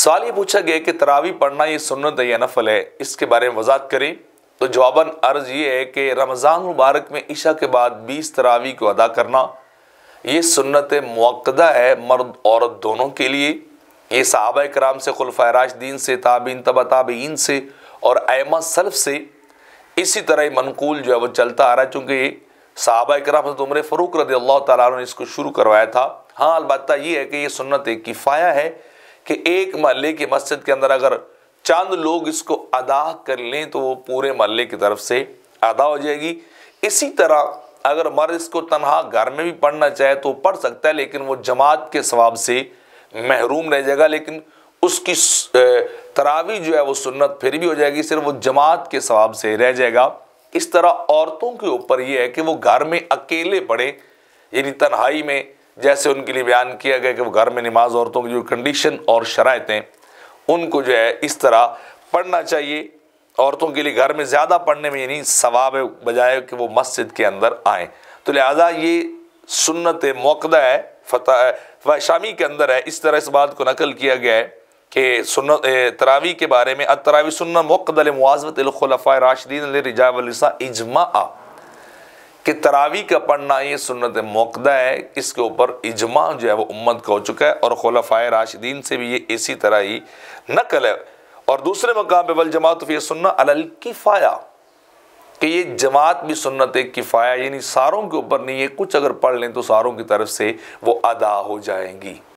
सवाल ये पूछा गया कि तरावी पढ़ना ये सुनत है या नफल है इसके बारे में वजात करें तो जवाबन अर्ज ये है कि रमज़ान मुबारक में इशा के बाद बीस तरावी को अदा करना ये सुन्नत मौकदा है मर्द औरत दोनों के लिए ये साहब कराम से खुलफ राशदीन से ताबिन तबा ताबीन से और अमा सल्फ से इसी तरह मनकूल जो है वह चलता आ रहा है चूँकि साहबा कराम से उम्र फ़रूक रदी अल्लाह ताली ने इसको शुरू करवाया था हाँ अलबत् ये है कि ये सुन्नत किफ़ाया है कि एक महल्ले की मस्जिद के अंदर अगर चंद लोग इसको अदा कर लें तो वो पूरे महल्ले की तरफ से अदा हो जाएगी इसी तरह अगर मर्द इसको तनहा घर में भी पढ़ना चाहे तो पढ़ सकता है लेकिन वो जमात के स्वाब से महरूम रह जाएगा लेकिन उसकी तरावी जो है वो सुन्नत फिर भी हो जाएगी सिर्फ वो जमात के स्वाब से रह जाएगा इस तरह औरतों के ऊपर ये है कि वो घर में अकेले पढ़ें यानी तन्हाई में जैसे उनके लिए बयान किया गया कि वो घर में नमाज औरतों की जो कंडीशन और शरातें उनको जो है इस तरह पढ़ना चाहिए औरतों के लिए घर में ज़्यादा पढ़ने में यानी सवाब बजाय कि वो मस्जिद के अंदर आए तो लिहाजा ये सुन्नत मौकदा है फतः शामी के अंदर है इस तरह इस बात को नकल किया गया है कि सुन तरावी के बारे में अतरावी सुन्न मकदल मुआजमतलखलफ़ा राशदीन रजा इजमा इजमा कि तरावी का पढ़ना ये सुनत मौकदा है इसके ऊपर इजमा जो है वो उम्मत का हो चुका है और खलफा राशिदीन से भी ये इसी तरह ही नकल है और दूसरे मकाम पर वल ये सुनना अलल किफ़ाया कि ये जमात भी सुनत किफ़ाया यानी सारों के ऊपर नहीं है कुछ अगर पढ़ लें तो सारों की तरफ से वो अदा हो जाएंगी